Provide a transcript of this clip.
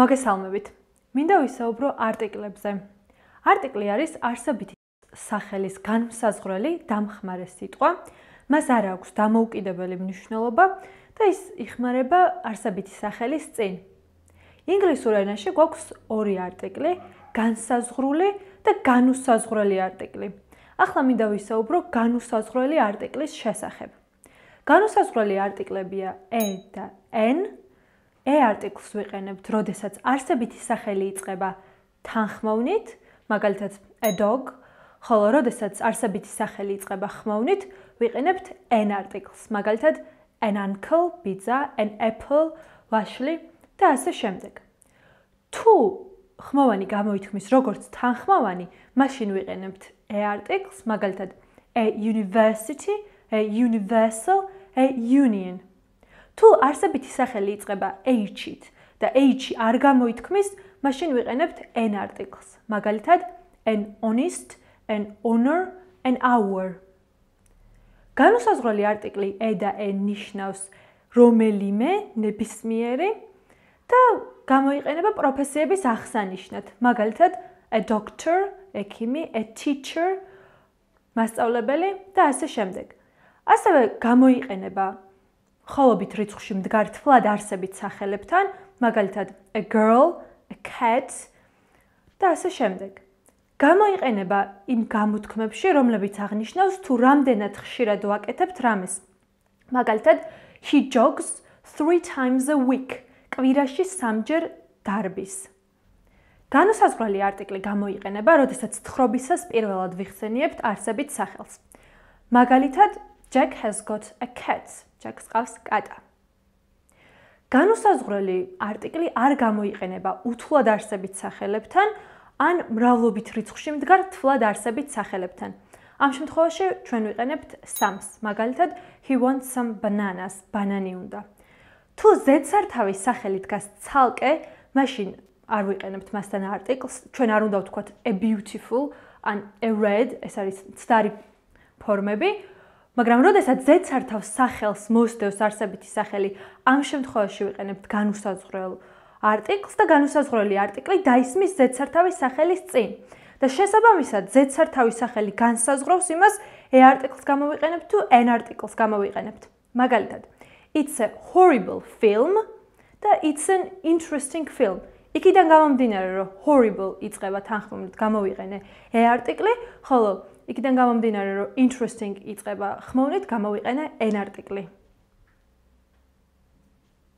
მოგესალმებით. მინდა ვისაუბრო არტიკლებზე. არტიკლი არის არსებითი სახელის განმსაზღვრელი დამხმარე სიტყვა. მას არ აქვს დამოუკიდებელი მნიშვნელობა და ის იხმარება არსებითი სახელის წინ. ინგლისურ ენაში გვაქვს ორი არტიკლი: განსაზღვრული და განუსაზღვრელი არტიკლი. ახლა მინდა ვისაუბრო განუსაზღვრელი არტიკლის შესახებ. განუსაზღვრელი არტიკლებია e და n e artikls ვიყენებთ, როდესაც არსებითი სახელი იწება თანხმოვნით, მაგალითად a dog, ხოლო როდესაც არსებითი სახელი იწება ხმოვნით, ვიყენებთ an artikls, მაგალითად an uncle, pizza, an apple, washly და ასე შემდეგ. თუ ხმოვანი გამოითქმის როგორც თანხმოვანი, მაშინ ვიყენებთ e artikls, მაგალითად a university, a universal, a union. თუ არსებითი სახელი იწება h-ით და h-ი არ გამოითქმის, მაშინ ვიყენებთ n article-ს. მაგალითად, an honest, an honor, an hour. განუსაზღვრელი article e და n ნიშნავს რომელიმე ნებისმიერი და გამოიყენება პროფესიების აღსანიშნად. მაგალითად, a doctor, ექიმი, a teacher, მასწავლებელი და ასე შემდეგ. ასევე გამოიყენება ხოლობით რიცხვში მდგარ თვლად არსებით სახელებთან, მაგალითად a girl, a cat და ასე შემდეგ. გამოიყენება იმ გამოთქმებში, რომლებიც აღნიშნავს თუ რამდენად ხშირად ვაკეთებთ რამეს. მაგალითად, he jogs 3 times a week. კვირაში 3ჯერ დარბის. განუსაზღვრელი არტიკლი გამოიყენება, როდესაც თხრობისას პირველად ვიხსენიებთ არსებით სახელს. მაგალითად, Jack has got a cat. Jack-ს ყავს კატა. განუსაზღვრელი არტიკლი არ გამოიყენება უთვლად არსებით სახელებთან ან მრავლობით რიცხვში მდგარ თვლად არსებით სახელებთან. ამ შემთხვევაში ჩვენ ვიყენებთ სამს. მაგალითად, he wants some bananas. ბანანი უნდა. თუ ზეცართავის სახელით გას ცალკე, მაშინ არ ვიყენებთ მასთან არტიკლს. ჩვენ არ უნდა ვთქვათ a beautiful ან a red, ეს არის ცდარი ფორმები. მაგრამ როდესაც ზეცართავს სახელს მოსდევს არსებითი სახელი ამ შემთხვევაში ვიყენებთ განუსაზღვრელ არტიკლს და განუსაზღვრელი არტიკლი დაისმის ზეცართავის სახელის წინ და შესაბამისად ზეცართავის სახელი განსაზღვრავს იმას ე არტიკლს გამოვიყენებთ თუ ენ არტიკლს გამოვიყენებთ მაგალითად it's a horrible film და it's an interesting film იქიდან გამომდინარე რომ horrible იწება თანხმობით გამოვიყენე ე არტიკლი ხოლო იქიდან გამომდინარე, რომ interesting იწება ხმოვნით, გამოვიყენე n-არტიკლი.